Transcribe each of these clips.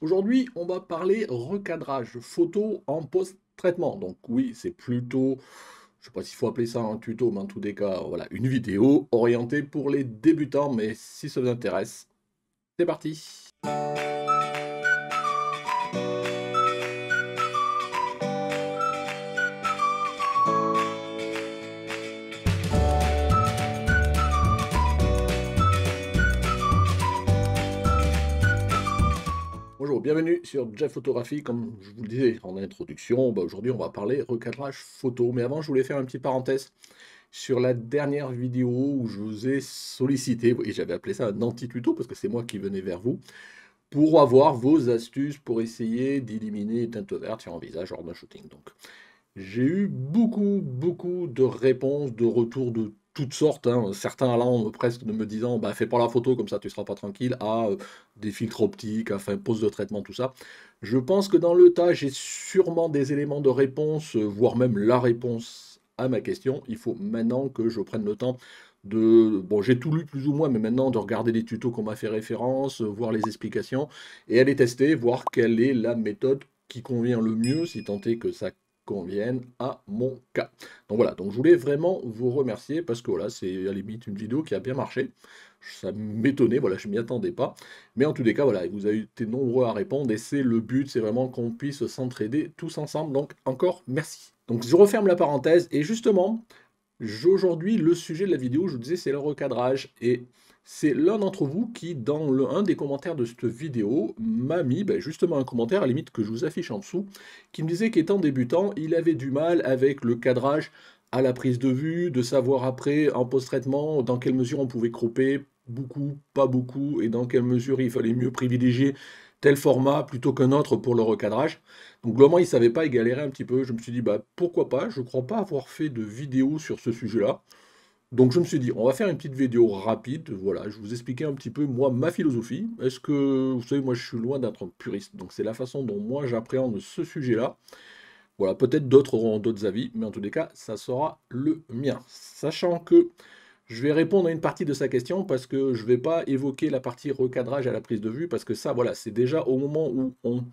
Aujourd'hui, on va parler recadrage photo en post-traitement. Donc oui, c'est plutôt, je ne sais pas s'il faut appeler ça un tuto, mais en tous les cas, voilà, une vidéo orientée pour les débutants. Mais si ça vous intéresse, c'est parti. sur Jeff Photographie, comme je vous le disais en introduction, bah, aujourd'hui on va parler recadrage photo. Mais avant, je voulais faire une petite parenthèse sur la dernière vidéo où je vous ai sollicité, et j'avais appelé ça un anti-tuto parce que c'est moi qui venais vers vous, pour avoir vos astuces pour essayer d'éliminer les teintes vertes sur un visage hors d'un shooting. Donc, j'ai eu beaucoup, beaucoup de réponses, de retours de toutes sortes, hein. certains allant presque de me disant bah, fais pas la photo comme ça tu seras pas tranquille, à euh, des filtres optiques, enfin pose de traitement, tout ça. Je pense que dans le tas, j'ai sûrement des éléments de réponse, euh, voire même la réponse à ma question. Il faut maintenant que je prenne le temps de bon j'ai tout lu plus ou moins mais maintenant de regarder les tutos qu'on m'a fait référence euh, voir les explications et aller tester voir quelle est la méthode qui convient le mieux si tant est que ça conviennent à mon cas. Donc voilà, donc je voulais vraiment vous remercier parce que voilà, c'est à la limite une vidéo qui a bien marché. Ça m'étonnait, voilà, je m'y attendais pas. Mais en tous les cas, voilà, vous avez été nombreux à répondre et c'est le but, c'est vraiment qu'on puisse s'entraider tous ensemble. Donc encore merci. Donc je referme la parenthèse et justement, aujourd'hui, le sujet de la vidéo, je vous disais, c'est le recadrage et c'est l'un d'entre vous qui, dans le, un des commentaires de cette vidéo, m'a mis ben, justement un commentaire, à la limite que je vous affiche en dessous, qui me disait qu'étant débutant, il avait du mal avec le cadrage à la prise de vue, de savoir après, en post-traitement, dans quelle mesure on pouvait crouper beaucoup, pas beaucoup, et dans quelle mesure il fallait mieux privilégier tel format plutôt qu'un autre pour le recadrage. Donc globalement, il ne savait pas, il galérait un petit peu. Je me suis dit, bah, pourquoi pas, je ne crois pas avoir fait de vidéo sur ce sujet-là. Donc je me suis dit, on va faire une petite vidéo rapide, voilà, je vous expliquais un petit peu, moi, ma philosophie. Est-ce que, vous savez, moi, je suis loin d'être puriste, donc c'est la façon dont moi, j'appréhende ce sujet-là. Voilà, peut-être d'autres auront d'autres avis, mais en tous les cas, ça sera le mien. Sachant que je vais répondre à une partie de sa question parce que je ne vais pas évoquer la partie recadrage à la prise de vue, parce que ça, voilà, c'est déjà au moment où on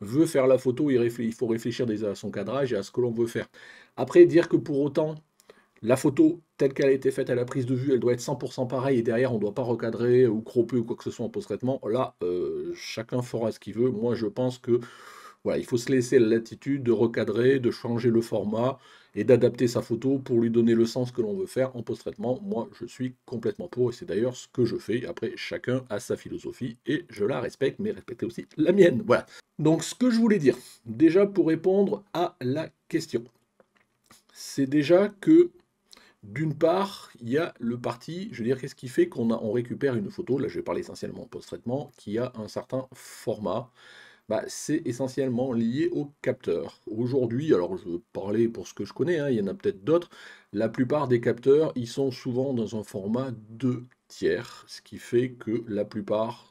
veut faire la photo, il faut réfléchir déjà à son cadrage et à ce que l'on veut faire. Après, dire que pour autant la photo telle qu'elle a été faite à la prise de vue, elle doit être 100% pareille et derrière on ne doit pas recadrer ou cropper ou quoi que ce soit en post-traitement. Là, euh, chacun fera ce qu'il veut. Moi, je pense que voilà, il faut se laisser l'attitude de recadrer, de changer le format et d'adapter sa photo pour lui donner le sens que l'on veut faire en post-traitement. Moi, je suis complètement pour et c'est d'ailleurs ce que je fais. Après, chacun a sa philosophie et je la respecte, mais respectez aussi la mienne. Voilà. Donc, ce que je voulais dire, déjà pour répondre à la question, c'est déjà que d'une part, il y a le parti, je veux dire, qu'est-ce qui fait qu'on on récupère une photo, là je vais parler essentiellement post-traitement, qui a un certain format. Bah, c'est essentiellement lié au capteur. Aujourd'hui, alors je parler pour ce que je connais, hein, il y en a peut-être d'autres, la plupart des capteurs, ils sont souvent dans un format de tiers, ce qui fait que la plupart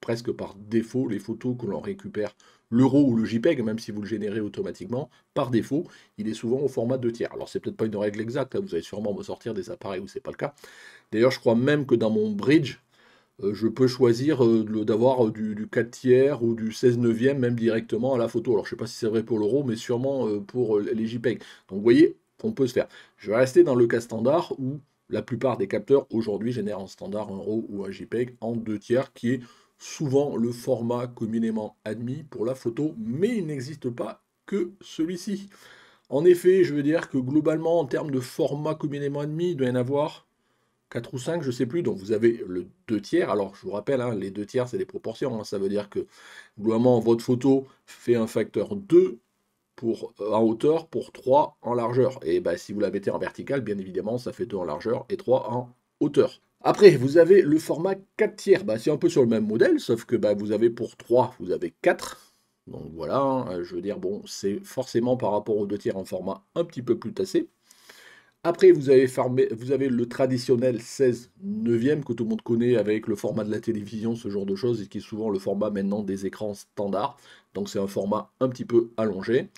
presque par défaut les photos que l'on récupère, l'euro ou le JPEG, même si vous le générez automatiquement, par défaut, il est souvent au format 2 tiers. Alors c'est peut-être pas une règle exacte, hein, vous allez sûrement me sortir des appareils où c'est pas le cas. D'ailleurs, je crois même que dans mon bridge, euh, je peux choisir euh, d'avoir euh, du, 4 tiers ou du 16 neuvième même directement à la photo. Alors je sais pas si c'est vrai pour l'euro, mais sûrement pour les JPEG. Donc vous voyez, on peut se faire. Je vais rester dans le cas standard où la plupart des capteurs aujourd'hui génèrent en standard un RAW ou un JPEG en 2 tiers, qui est souvent le format communément admis pour la photo, mais il n'existe pas que celui-ci. En effet, je veux dire que globalement, en termes de format communément admis, il doit y en avoir 4 ou 5, je ne sais plus. Donc vous avez le 2 tiers. Alors je vous rappelle, hein, les 2 tiers, c'est des proportions. Hein. Ça veut dire que globalement, votre photo fait un facteur 2 pour, euh, en hauteur pour 3 en largeur. Et bah, si vous la mettez en verticale, bien évidemment, ça fait 2 en largeur et 3 en hauteur. Après, vous avez le format 4 tiers. Bah, c'est un peu sur le même modèle, sauf que bah, vous avez pour 3, vous avez 4. Donc voilà, hein. je veux dire, bon, c'est forcément par rapport aux 2 tiers un format un petit peu plus tassé. Après, vous avez, vous avez le traditionnel 16 neuvième que tout le monde connaît avec le format de la télévision, ce genre de choses, et qui est souvent le format maintenant des écrans standards. Donc c'est un format un petit peu allongé.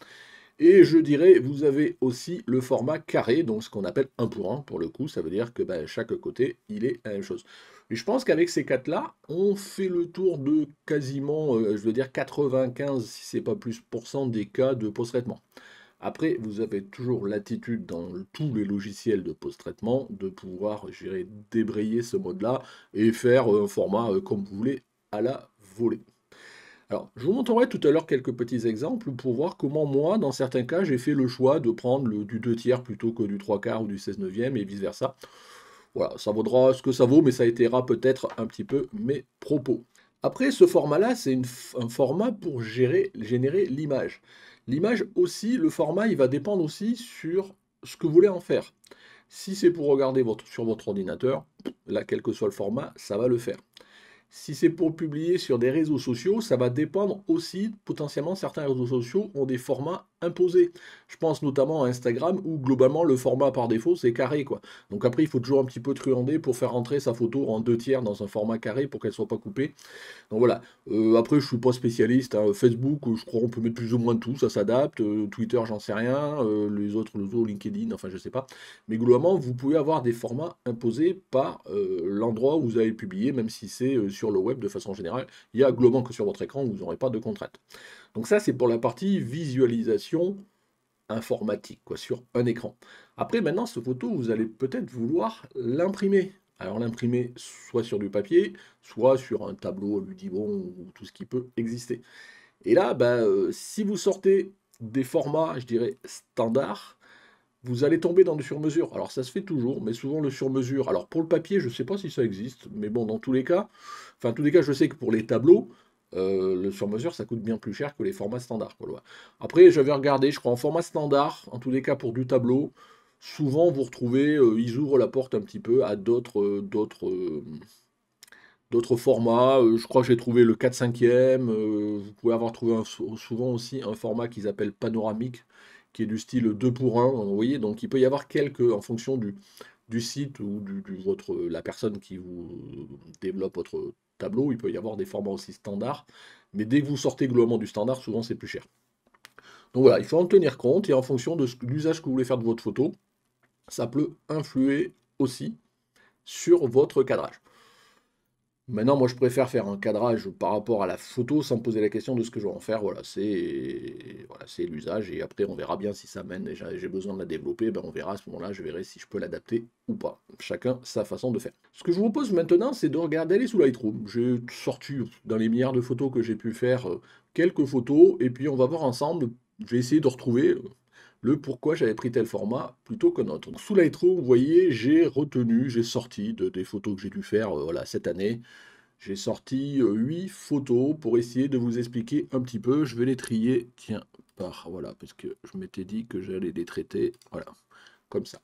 Et je dirais, vous avez aussi le format carré, donc ce qu'on appelle un pour un, pour le coup, ça veut dire que ben, chaque côté, il est la même chose. Et je pense qu'avec ces quatre-là, on fait le tour de quasiment, euh, je veux dire 95, si c'est pas plus, des cas de post-traitement. Après, vous avez toujours l'attitude dans tous les logiciels de post-traitement de pouvoir, dirais, débrayer ce mode-là et faire euh, un format euh, comme vous voulez à la volée je vous montrerai tout à l'heure quelques petits exemples pour voir comment moi, dans certains cas, j'ai fait le choix de prendre du 2 tiers plutôt que du 3 quarts ou du 16 neuvième et vice-versa. Voilà, ça vaudra ce que ça vaut, mais ça étayera peut-être un petit peu mes propos. Après, ce format-là, c'est un format pour gérer, générer l'image. L'image aussi, le format, il va dépendre aussi sur ce que vous voulez en faire. Si c'est pour regarder sur votre ordinateur, là, quel que soit le format, ça va le faire. Si c'est pour publier sur des réseaux sociaux, ça va dépendre aussi, potentiellement, certains réseaux sociaux ont des formats imposés. Je pense notamment à Instagram où globalement le format par défaut c'est carré quoi. Donc après il faut toujours un petit peu truander pour faire rentrer sa photo en deux tiers dans un format carré pour qu'elle ne soit pas coupée. Donc voilà. Euh, après je ne suis pas spécialiste. Hein. Facebook je crois qu'on peut mettre plus ou moins de tout, ça s'adapte. Euh, Twitter j'en sais rien. Euh, les autres LinkedIn, enfin je ne sais pas. Mais globalement vous pouvez avoir des formats imposés par l'endroit où vous avez publié, même si c'est sur le web de façon générale, il y a globalement que sur votre écran, vous n'aurez pas de contrainte. Donc ça, c'est pour la partie visualisation informatique, quoi, sur un écran. Après, maintenant, ce photo, vous allez peut-être vouloir l'imprimer. Alors l'imprimer soit sur du papier, soit sur un tableau bon ou tout ce qui peut exister. Et là, ben, euh, si vous sortez des formats, je dirais, standard vous allez tomber dans le sur-mesure. Alors ça se fait toujours, mais souvent le sur-mesure. Alors pour le papier, je ne sais pas si ça existe, mais bon, dans tous les cas, enfin tous les cas, je sais que pour les tableaux, euh, le sur-mesure, ça coûte bien plus cher que les formats standards. Quoi. Après, j'avais regardé, je crois, en format standard, en tous les cas pour du tableau, souvent vous retrouvez, euh, ils ouvrent la porte un petit peu à d'autres, euh, formats. je crois que j'ai trouvé le 4 5 e vous pouvez avoir trouvé souvent aussi un format qu'ils appellent panoramique qui est du style 2 pour 1. Vous voyez, donc il peut y avoir quelques, en fonction du, du site ou du, votre, la personne qui vous développe votre tableau, il peut y avoir des formats aussi standards. Mais dès que vous sortez globalement du standard, souvent c'est plus cher. Donc voilà, il faut en tenir compte et en fonction de l'usage que vous voulez faire de votre photo, ça peut influer aussi sur votre cadrage. Maintenant, moi, je préfère faire un cadrage par rapport à la photo sans me poser la question de ce que je vais en faire. Voilà, c'est l'usage. Et après, on verra bien si ça mène. J'ai besoin de la développer. Ben, on verra à ce moment-là. Je verrai si je peux l'adapter ou pas. Chacun sa façon de faire. Ce que je vous propose maintenant, c'est de regarder les sous Lightroom. J'ai sorti dans les milliards de photos que j'ai pu faire euh, quelques photos. Et puis, on va voir ensemble. je vais essayer de retrouver euh, le pourquoi j'avais pris tel format plutôt qu'un autre. Donc, sous Lightroom, vous voyez, j'ai retenu, j'ai sorti des photos que j'ai dû faire euh, voilà, cette année. J'ai sorti euh, huit 8 photos pour essayer de vous expliquer un petit peu. Je vais les trier, tiens, par, voilà, parce que je m'étais dit que j'allais les traiter, voilà, comme ça.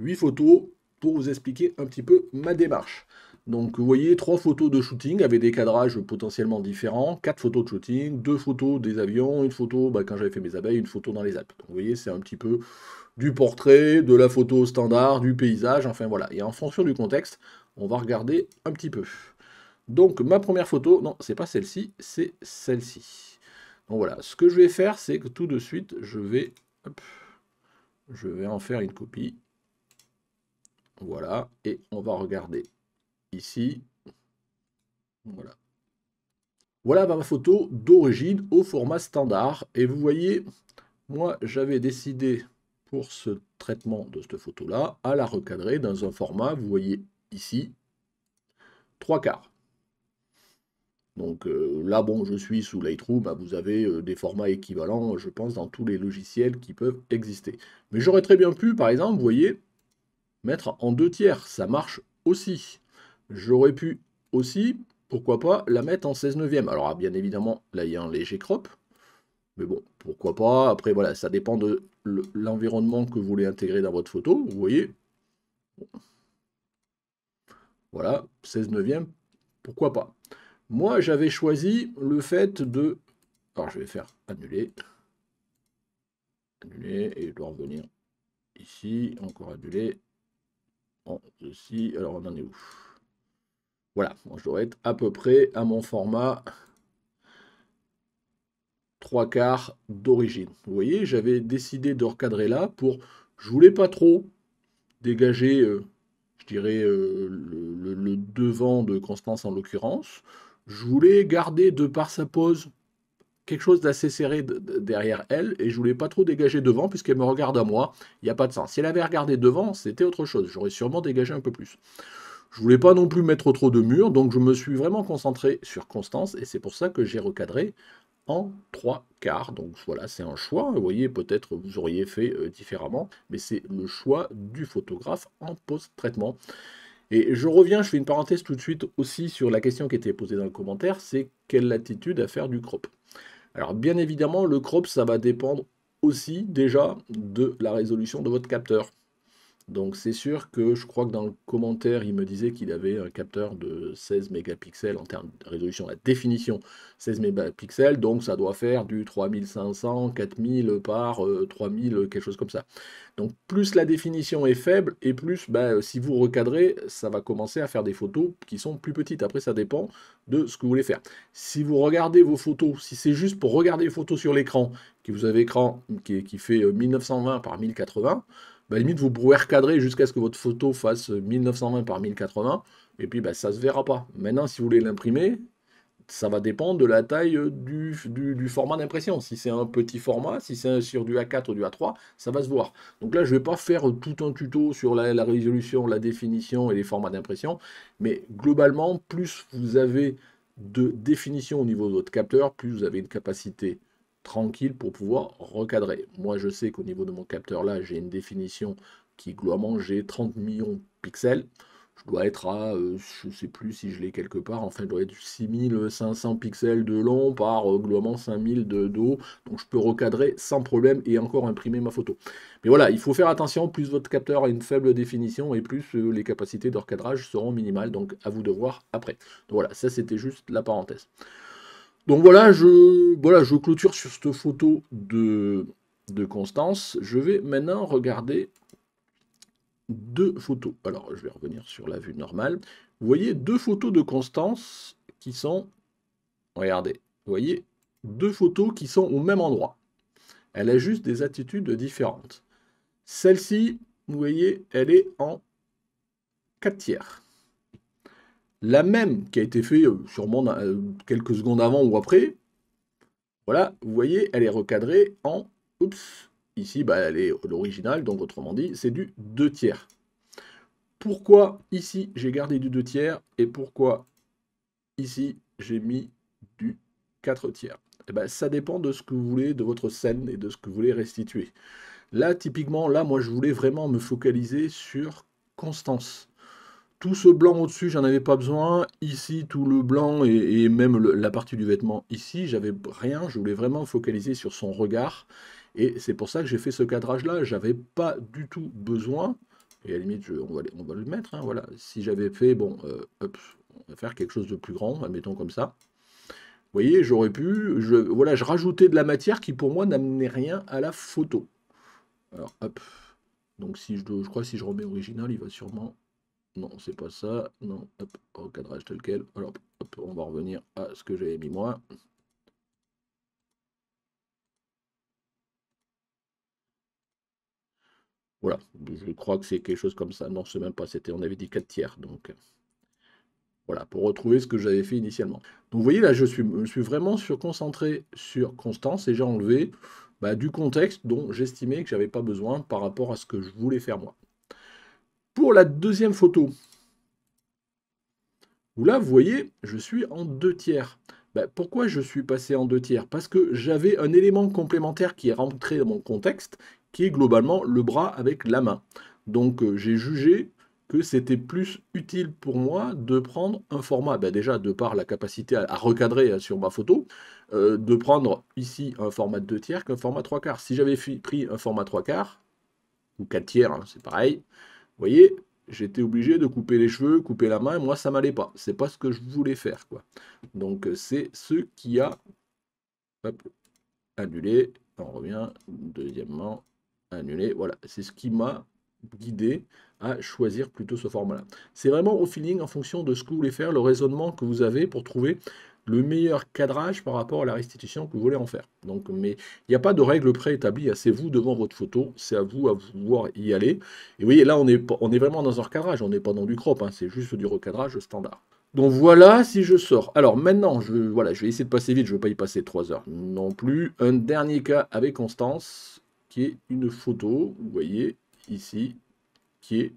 8 photos pour vous expliquer un petit peu ma démarche. Donc vous voyez, trois photos de shooting avec des cadrages potentiellement différents, quatre photos de shooting, deux photos des avions, une photo bah, quand j'avais fait mes abeilles, une photo dans les Alpes. Donc vous voyez, c'est un petit peu du portrait, de la photo standard, du paysage, enfin voilà. Et en fonction du contexte, on va regarder un petit peu. Donc ma première photo, non, c'est pas celle-ci, c'est celle-ci. Donc voilà, ce que je vais faire, c'est que tout de suite, je vais, je vais en faire une copie. Voilà, et on va regarder ici. Voilà. Voilà ma photo d'origine au format standard. Et vous voyez, moi j'avais décidé pour ce traitement de cette photo-là à la recadrer dans un format, vous voyez ici, trois quarts. Donc euh, là, bon, je suis sous Lightroom, bah, vous avez euh, des formats équivalents, je pense, dans tous les logiciels qui peuvent exister. Mais j'aurais très bien pu, par exemple, vous voyez, mettre en deux tiers, ça marche aussi. J'aurais pu aussi, pourquoi pas, la mettre en 16 neuvième. Alors, ah, bien évidemment, là, il y a un léger crop. Mais bon, pourquoi pas. Après, voilà, ça dépend de l'environnement que vous voulez intégrer dans votre photo. Vous voyez Voilà, 16 neuvième, pourquoi pas. Moi, j'avais choisi le fait de... Alors, je vais faire annuler. Annuler, et je dois revenir ici. Encore annuler. En ceci. alors on en est où voilà, je dois être à peu près à mon format trois quarts d'origine. Vous voyez, j'avais décidé de recadrer là pour, je voulais pas trop dégager, euh, je dirais, euh, le, devant de Constance en l'occurrence. Je voulais garder de par sa pose quelque chose d'assez serré derrière elle et je voulais pas trop dégager devant puisqu'elle me regarde à moi. Il n'y a pas de sens. Si elle avait regardé devant, c'était autre chose. J'aurais sûrement dégagé un peu plus. Je voulais pas non plus mettre trop de murs, donc je me suis vraiment concentré sur Constance, et c'est pour ça que j'ai recadré en trois quarts. Donc voilà, c'est un choix. Vous voyez, peut-être vous auriez fait euh, différemment, mais c'est le choix du photographe en post-traitement. Et je reviens, je fais une parenthèse tout de suite aussi sur la question qui était posée dans le commentaire, c'est quelle latitude à faire du crop Alors bien évidemment, le crop, ça va dépendre aussi déjà de la résolution de votre capteur. Donc c'est sûr que je crois que dans le commentaire, il me disait qu'il avait un capteur de 16 mégapixels en termes de résolution, la définition 16 mégapixels, donc ça doit faire du 3500, 4000 par 3000, euh, quelque chose comme ça. Donc plus la définition est faible, et plus ben, euh, si vous recadrez, ça va commencer à faire des photos qui sont plus petites. Après ça dépend de ce que vous voulez faire. Si vous regardez vos photos, si c'est juste pour regarder les photos sur l'écran, que vous avez écran qui, qui fait 1920 euh, par 1080, bah, limite vous brouillez recadrer jusqu'à ce que votre photo fasse 1920 par 1080, et puis bah, ça ne se verra pas. Maintenant, si vous voulez l'imprimer, ça va dépendre de la taille du, format d'impression. Si c'est un petit format, si c'est sur du A4 ou du A3, ça va se voir. Donc là, je ne vais pas faire tout un tuto sur la résolution, la définition et les formats d'impression, mais globalement, plus vous avez de définition au niveau de votre capteur, plus vous avez une capacité tranquille pour pouvoir recadrer. Moi, je sais qu'au niveau de mon capteur là, j'ai une définition qui globalement j'ai 30 millions de pixels. Je dois être à, je euh, je sais plus si je l'ai quelque part, enfin je dois être 6500 pixels de long par euh, gloirement 5000 de, haut. Donc je peux recadrer sans problème et encore imprimer ma photo. Mais voilà, il faut faire attention, plus votre capteur a une faible définition et plus euh, les capacités de recadrage seront minimales. Donc à vous de voir après. Donc voilà, ça c'était juste la parenthèse. Donc voilà, je, voilà, je clôture sur cette photo de, de Constance. Je vais maintenant regarder deux photos. Alors, je vais revenir sur la vue normale. Vous voyez deux photos de Constance qui sont... Regardez, vous voyez deux photos qui sont au même endroit. Elle a juste des attitudes différentes. Celle-ci, vous voyez, elle est en 4 tiers la même qui a été faite euh, sûrement euh, quelques secondes avant ou après. Voilà, vous voyez, elle est recadrée en... Oups, ici, bah, elle est l'original, donc autrement dit, c'est du 2 tiers. Pourquoi ici, j'ai gardé du 2 tiers et pourquoi ici, j'ai mis du 4 tiers eh ben, ça dépend de ce que vous voulez, de votre scène et de ce que vous voulez restituer. Là, typiquement, là, moi, je voulais vraiment me focaliser sur Constance tout ce blanc au-dessus, j'en avais pas besoin. Ici, tout le blanc et, même la partie du vêtement ici, j'avais rien. Je voulais vraiment focaliser sur son regard. Et c'est pour ça que j'ai fait ce cadrage-là. J'avais pas du tout besoin. Et à la limite, on, va, on, va, le mettre. Hein, voilà. Si j'avais fait, bon, euh, hop, on va faire quelque chose de plus grand, admettons comme ça. Vous voyez, j'aurais pu, je, voilà, je rajoutais de la matière qui pour moi n'amenait rien à la photo. Alors, hop. Donc si je, je crois que si je remets original, il va sûrement non, c'est pas ça. Non, hop, recadrage tel quel. Alors, on va revenir à ce que j'avais mis moi. Voilà, je crois que c'est quelque chose comme ça. Non, c'est même pas, c'était, on avait dit 4 tiers. Donc, voilà, pour retrouver ce que j'avais fait initialement. Donc, vous voyez, là, je suis, suis vraiment sur, concentré sur Constance et j'ai enlevé bah, du contexte dont j'estimais que j'avais pas besoin par rapport à ce que je voulais faire moi. Pour la deuxième photo, où là, vous voyez, je suis en deux tiers. Ben, pourquoi je suis passé en deux tiers Parce que j'avais un élément complémentaire qui est rentré dans mon contexte, qui est globalement le bras avec la main. Donc euh, j'ai jugé que c'était plus utile pour moi de prendre un format, ben, déjà de par la capacité à, recadrer hein, sur ma photo, euh, de prendre ici un format deux tiers qu'un format trois quarts. Si j'avais pris un format trois quarts, ou quatre tiers, hein, c'est pareil, voyez, j'étais obligé de couper les cheveux, couper la main, moi ça m'allait pas. C'est pas ce que je voulais faire, quoi. Donc euh, c'est ce qui a annulé. On revient, deuxièmement, annulé. Voilà, c'est ce qui m'a guidé à choisir plutôt ce format-là. C'est vraiment au feeling en fonction de ce que vous voulez faire, le raisonnement que vous avez pour trouver le meilleur cadrage par rapport à la restitution que vous voulez en faire. Donc, mais il n'y a pas de règle préétablie, hein. c'est vous devant votre photo, c'est à vous à vouloir y aller. Et vous voyez, là, on est, on est vraiment dans un recadrage, on n'est pas dans du crop, hein. c'est juste du recadrage standard. Donc voilà si je sors. Alors maintenant, je, voilà, je vais essayer de passer vite, je ne vais pas y passer trois heures non plus. Un dernier cas avec Constance, qui est une photo, vous voyez, ici, qui est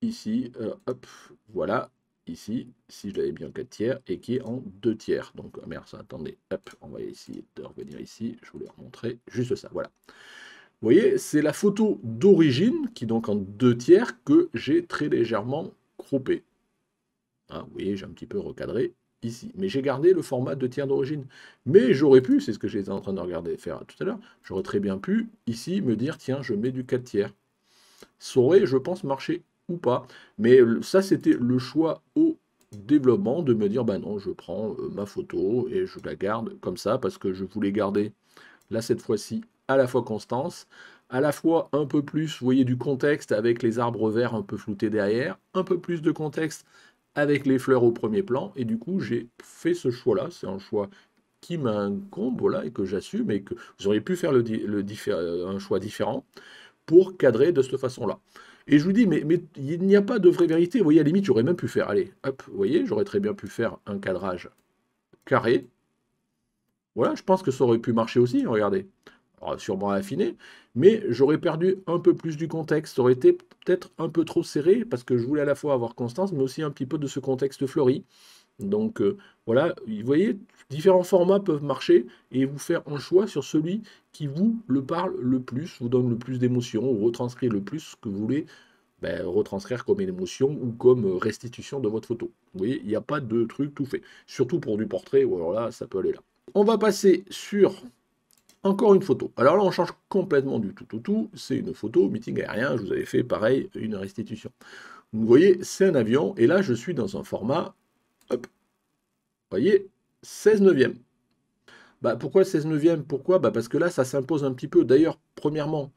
ici, euh, hop, voilà, ici, si je l'avais mis en 4 tiers, et qui est en 2 tiers. Donc, ah merci, attendez, hop, on va essayer de revenir ici, je voulais montrer juste ça, voilà. Vous voyez, c'est la photo d'origine, qui est donc en 2 tiers, que j'ai très légèrement croupée. Hein, vous voyez, j'ai un petit peu recadré ici. Mais j'ai gardé le format 2 tiers d'origine. Mais j'aurais pu, c'est ce que j'étais en train de regarder faire tout à l'heure, j'aurais très bien pu, ici, me dire, tiens, je mets du 4 tiers. Ça aurait, je pense, marché ou pas. Mais ça, c'était le choix au développement de me dire, bah non, je prends euh, ma photo et je la garde comme ça parce que je voulais garder, là, cette fois-ci, à la fois constance, à la fois un peu plus, vous voyez, du contexte avec les arbres verts un peu floutés derrière, un peu plus de contexte avec les fleurs au premier plan, et du coup, j'ai fait ce choix-là, c'est un choix qui m'incombe, voilà, et que j'assume, et que vous auriez pu faire le, le euh, un choix différent pour cadrer de cette façon-là. Et je vous dis, mais, il n'y a pas de vraie vérité. Vous voyez, à la limite, j'aurais même pu faire, allez, hop, vous voyez, j'aurais très bien pu faire un cadrage carré. Voilà, je pense que ça aurait pu marcher aussi, regardez. Ah, sûrement affiné, mais j'aurais perdu un peu plus du contexte. Ça aurait été peut-être un peu trop serré, parce que je voulais à la fois avoir constance, mais aussi un petit peu de ce contexte fleuri. Donc euh, voilà, vous voyez, différents formats peuvent marcher et vous faire un choix sur celui qui vous le parle le plus, vous donne le plus d'émotions, ou retranscrit le plus ce que vous voulez ben, retranscrire comme une émotion ou comme euh, restitution de votre photo. Vous voyez, il n'y a pas de truc tout fait. Surtout pour du portrait, ou alors là, ça peut aller là. On va passer sur encore une photo. Alors là, on change complètement du tout tout. tout. C'est une photo, meeting aérien, je vous avais fait pareil, une restitution. Vous voyez, c'est un avion, et là, je suis dans un format Hop. Vous voyez 16 neuvième. Bah, pourquoi 16 neuvième Pourquoi bah, Parce que là, ça s'impose un petit peu. D'ailleurs, premièrement,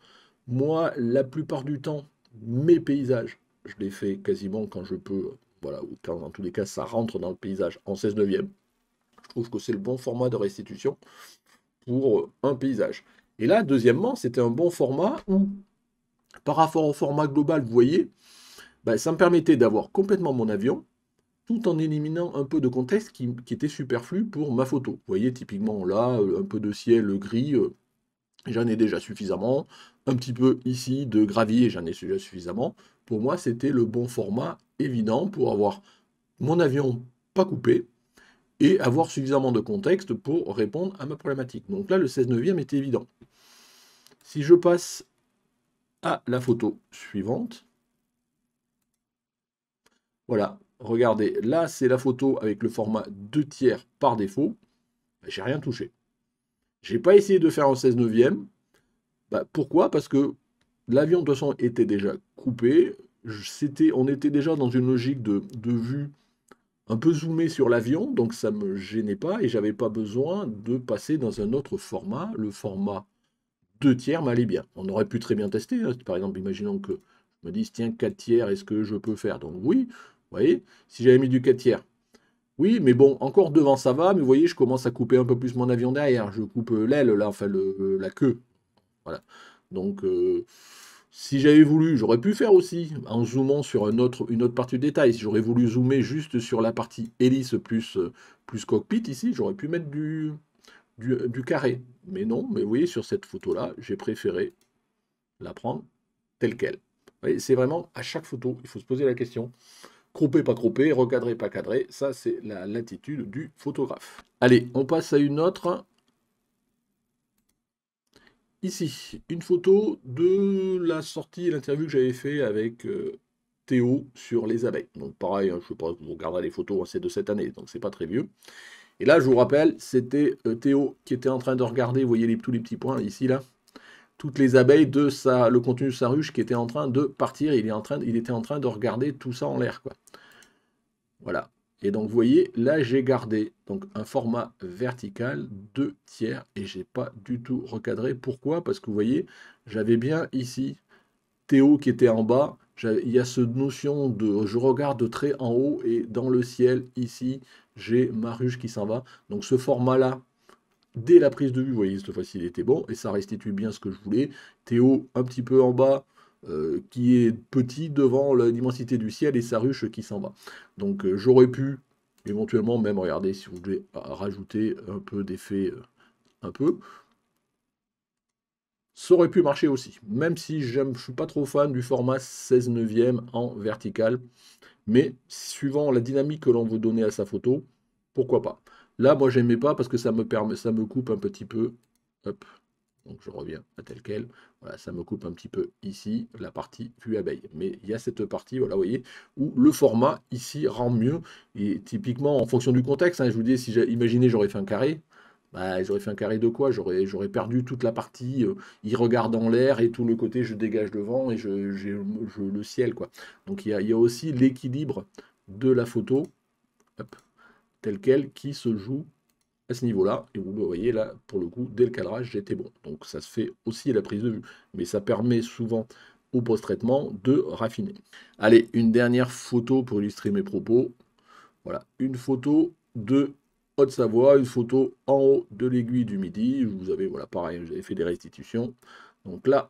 moi, la plupart du temps, mes paysages, je les fais quasiment quand je peux. Voilà, ou quand dans tous les cas, ça rentre dans le paysage en 16 neuvième. Je trouve que c'est le bon format de restitution pour euh, un paysage. Et là, deuxièmement, c'était un bon format où, par rapport au format global, vous voyez, bah, ça me permettait d'avoir complètement mon avion, en éliminant un peu de contexte qui, était superflu pour ma photo. Vous voyez, typiquement là, euh, un peu de ciel gris, euh, j'en ai déjà suffisamment. Un petit peu ici de gravier, j'en ai déjà suffisamment. Pour moi, c'était le bon format évident pour avoir mon avion pas coupé et avoir suffisamment de contexte pour répondre à ma problématique. Donc là, le 16 e était évident. Si je passe à la photo suivante, voilà, Regardez, là, c'est la photo avec le format 2 tiers par défaut. Bah, j'ai rien touché. J'ai pas essayé de faire en 16 neuvième. Bah, pourquoi Parce que l'avion, de toute façon, était déjà coupé. on était déjà dans une logique de, vue un peu zoomée sur l'avion, donc ça ne me gênait pas et j'avais pas besoin de passer dans un autre format. Le format 2 tiers m'allait bien. On aurait pu très bien tester. Hein. Par exemple, imaginons que je me dise, tiens, 4 tiers, est-ce que je peux faire Donc oui, vous voyez Si j'avais mis du 4 tiers. Oui, mais bon, encore devant ça va, mais vous voyez, je commence à couper un peu plus mon avion derrière. Je coupe euh, l'aile, là, enfin euh, la queue. Voilà. Donc, euh, si j'avais voulu, j'aurais pu faire aussi, en zoomant sur une autre partie du détail. Si j'aurais voulu zoomer juste sur la partie hélice plus, plus cockpit ici, j'aurais pu mettre du, du, carré. Mais non, mais vous voyez, sur cette photo-là, j'ai préféré la prendre telle qu'elle. c'est vraiment à chaque photo, il faut se poser la question. Croupé, pas croupé, recadré, pas cadré, ça c'est l'attitude latitude du photographe. Allez, on passe à une autre. Ici, une photo de la sortie l'interview que j'avais fait avec euh, Théo sur les abeilles. Donc pareil, hein, je ne sais pas, vous regardez les photos, hein, c'est de cette année, donc c'est pas très vieux. Et là, je vous rappelle, c'était euh, Théo qui était en train de regarder, vous voyez tous les petits points ici, là, toutes les abeilles de sa, le contenu de sa ruche qui était en train de partir. Il, est en train, il était en train de regarder tout ça en l'air. quoi. Voilà. Et donc, vous voyez, là, j'ai gardé donc un format vertical 2 tiers et j'ai pas du tout recadré. Pourquoi Parce que vous voyez, j'avais bien ici Théo qui était en bas. Il y a cette notion de je regarde très en haut et dans le ciel, ici, j'ai ma ruche qui s'en va. Donc, ce format-là, dès la prise de vue, vous voyez, cette fois-ci, il était bon et ça restitue bien ce que je voulais. Théo un petit peu en bas, euh, qui est petit devant l'immensité du ciel et sa ruche qui s'en va. Donc euh, j'aurais pu éventuellement même regarder si vous voulez rajouter un peu d'effet, euh, un peu. Ça aurait pu marcher aussi, même si je ne suis pas trop fan du format 16 neuvième en vertical. Mais suivant la dynamique que l'on veut donner à sa photo, pourquoi pas. Là, moi, j'aimais pas parce que ça me, permet, ça me coupe un petit peu. Hop, donc je reviens à tel quel. Voilà, ça me coupe un petit peu ici la partie vue abeille. Mais il y a cette partie, voilà, vous voyez, où le format ici rend mieux. Et typiquement en fonction du contexte, hein, je vous dis, si j'imaginais, j'aurais fait un carré, bah, j'aurais fait un carré de quoi J'aurais perdu toute la partie, euh, il regarde en l'air et tout le côté je dégage devant et je, le ciel. quoi. Donc il y a, y a aussi l'équilibre de la photo, tel quel, qui se joue à ce niveau-là. Et vous voyez là, pour le coup, dès le cadrage, j'étais bon. Donc ça se fait aussi la prise de vue. Mais ça permet souvent au post-traitement de raffiner. Allez, une dernière photo pour illustrer mes propos. Voilà, une photo de Haute-Savoie, une photo en haut de l'aiguille du midi. Vous avez, voilà, pareil, j'ai fait des restitutions. Donc là,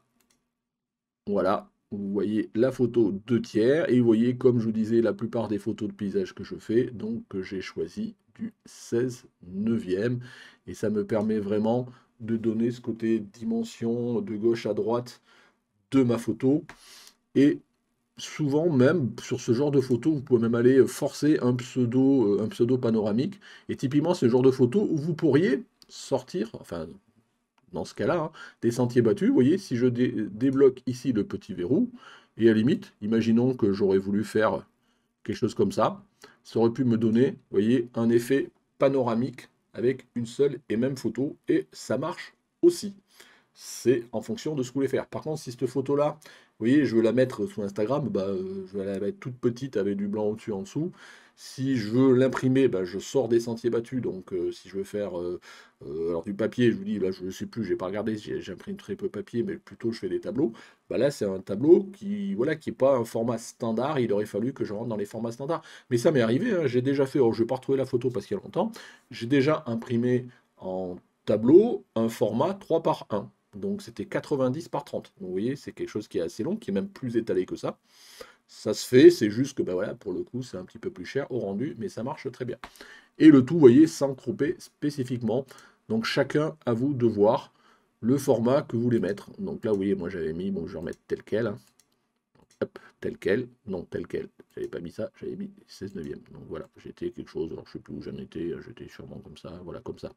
voilà, vous voyez la photo de tiers et vous voyez, comme je vous disais, la plupart des photos de paysage que je fais. Donc, j'ai choisi du 16 neuvième. Et ça me permet vraiment de donner ce côté dimension de gauche à droite de ma photo. Et souvent même sur ce genre de photo, vous pouvez même aller forcer un pseudo, euh, un pseudo panoramique. Et typiquement, c'est genre de photo où vous pourriez sortir, enfin dans ce cas-là, hein, des sentiers battus. Vous voyez, si je débloque ici le petit verrou, et à limite, imaginons que j'aurais voulu faire quelque chose comme ça, ça aurait pu me donner, voyez, un effet panoramique avec une seule et même photo, et ça marche aussi. C'est en fonction de ce que vous voulez faire. Par contre, si cette photo-là, vous voyez, je veux la mettre sur Instagram, bah, euh, je vais la mettre toute petite avec du blanc au-dessus en dessous, si je veux l'imprimer, bah, je sors des sentiers battus. Donc, euh, si je veux faire euh, euh, alors du papier, je vous dis, bah, je ne sais plus, je n'ai pas regardé, j'imprime très peu papier, mais plutôt je fais des tableaux. Bah, là, c'est un tableau qui voilà, qui n'est pas un format standard. Il aurait fallu que je rentre dans les formats standards. Mais ça m'est arrivé. Hein. j'ai déjà fait, je oh, je vais pas retrouver la photo parce qu'il y a longtemps. J'ai déjà imprimé en tableau un format 3 par 1. Donc c'était 90 par 30. vous voyez, c'est quelque chose qui est assez long, qui est même plus étalé que ça. Ça se fait, c'est juste que ben voilà, pour le coup, c'est un petit peu plus cher au rendu, mais ça marche très bien. Et le tout, vous voyez, sans crouper spécifiquement. Donc chacun à vous de voir le format que vous voulez mettre. Donc là, vous voyez, moi j'avais mis, bon, je vais remettre tel quel. Hein. Hop, tel quel, non, tel quel. J'avais pas mis ça, j'avais mis 16 neuvième. Donc voilà, j'étais quelque chose, alors je sais plus où j'en étais, euh, j'étais sûrement comme ça, voilà, comme ça.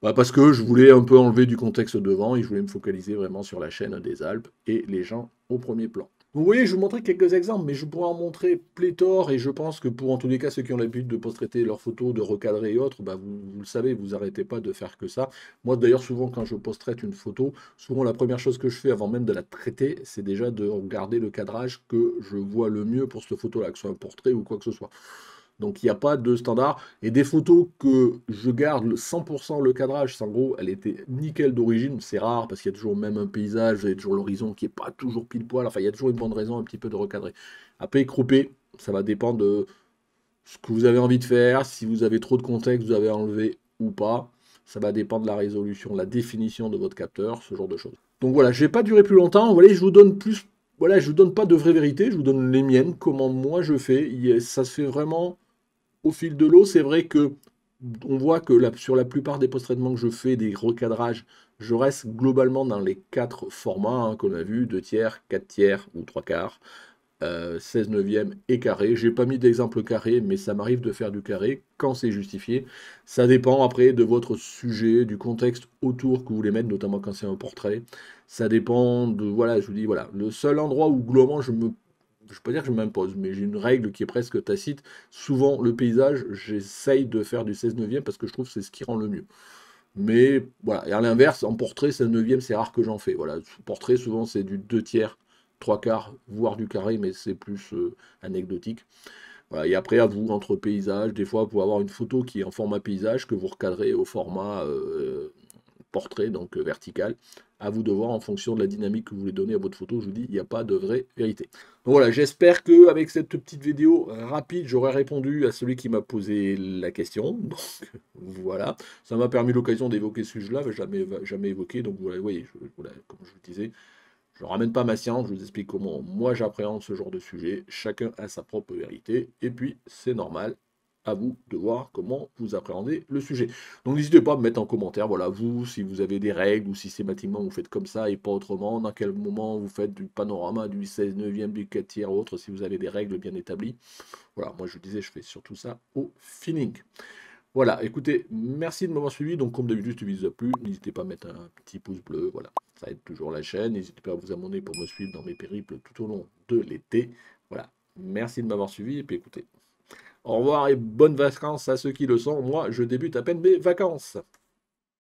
Bah, parce que je voulais un peu enlever du contexte devant et je voulais me focaliser vraiment sur la chaîne des Alpes et les gens au premier plan vous voyez, je vous montrer quelques exemples, mais je pourrais en montrer pléthore, et je pense que pour en tous les cas ceux qui ont l'habitude de post-traiter leurs photos, de recadrer et autres, bah, vous, le savez, vous arrêtez pas de faire que ça. Moi d'ailleurs souvent quand je post-traite une photo, souvent la première chose que je fais avant même de la traiter, c'est déjà de regarder le cadrage que je vois le mieux pour cette photo-là, que ce soit un portrait ou quoi que ce soit. Donc il n'y a pas de standard. Et des photos que je garde 100% le cadrage, c'est en gros, elle était nickel d'origine. C'est rare parce qu'il y a toujours même un paysage, il y a toujours l'horizon qui n'est pas toujours pile poil. Enfin, il y a toujours une bonne raison un petit peu de recadrer. Après, crouper, ça va dépendre de ce que vous avez envie de faire, si vous avez trop de contexte, vous avez enlevé ou pas. Ça va dépendre de la résolution, de la définition de votre capteur, ce genre de choses. Donc voilà, je vais pas duré plus longtemps. Voilà, je vous donne plus. Voilà, je vous donne pas de vraie vérité, je vous donne les miennes, comment moi je fais. Ça se fait vraiment au fil de l'eau, c'est vrai que on voit que sur la plupart des post-traitements que je fais, des recadrages, je reste globalement dans les quatre formats hein, qu'on a vu, 2 tiers, 4 tiers ou 3 quarts, 16 euh, neuvième et carré. J'ai pas mis d'exemple carré, mais ça m'arrive de faire du carré quand c'est justifié. Ça dépend après de votre sujet, du contexte autour que vous voulez mettre, notamment quand c'est un portrait. Ça dépend de, voilà, je vous dis, voilà, le seul endroit où globalement je me je ne peux dire que je m'impose, mais j'ai une règle qui est presque tacite. Souvent, le paysage, j'essaye de faire du 16 neuvième parce que je trouve que c'est ce qui rend le mieux. Mais voilà, et à l'inverse, en portrait, un neuvième, c'est rare que j'en fais. Voilà, portrait, souvent, c'est du 2 tiers, 3 quarts, voire du carré, mais c'est plus euh, anecdotique. et après, à vous, entre paysages, des fois, vous pouvez avoir une photo qui est en format paysage que vous recadrez au format... Euh, portrait, donc euh, vertical, à vous de voir en fonction de la dynamique que vous voulez donner à votre photo. Je vous dis, il n'y a pas de vraie vérité. voilà, j'espère que avec cette petite vidéo rapide, j'aurai répondu à celui qui m'a posé la question. Donc voilà, ça m'a permis l'occasion d'évoquer ce sujet-là, jamais, jamais évoqué. Donc vous voyez, je, comme je vous disais, je ne ramène pas ma science, je vous explique comment moi j'appréhende ce genre de sujet. Chacun a sa propre vérité, et puis c'est normal, à vous de voir comment vous appréhendez le sujet. Donc n'hésitez pas à me mettre en commentaire, voilà, vous, si vous avez des règles ou systématiquement vous faites comme ça et pas autrement, dans quel moment vous faites du panorama du 16 9e, du 4 tiers, autre, si vous avez des règles bien établies. Voilà, moi je disais, je fais surtout ça au feeling. Voilà, écoutez, merci de m'avoir suivi. Donc, comme d'habitude, si vous avez plu, n'hésitez pas à mettre un petit pouce bleu. Voilà, ça aide toujours la chaîne. N'hésitez pas à vous abonner pour me suivre dans mes périples tout au long de l'été. Voilà, merci de m'avoir suivi. Et puis, écoutez, au revoir et bonnes vacances à ceux qui le sont. Moi, je débute à peine mes vacances.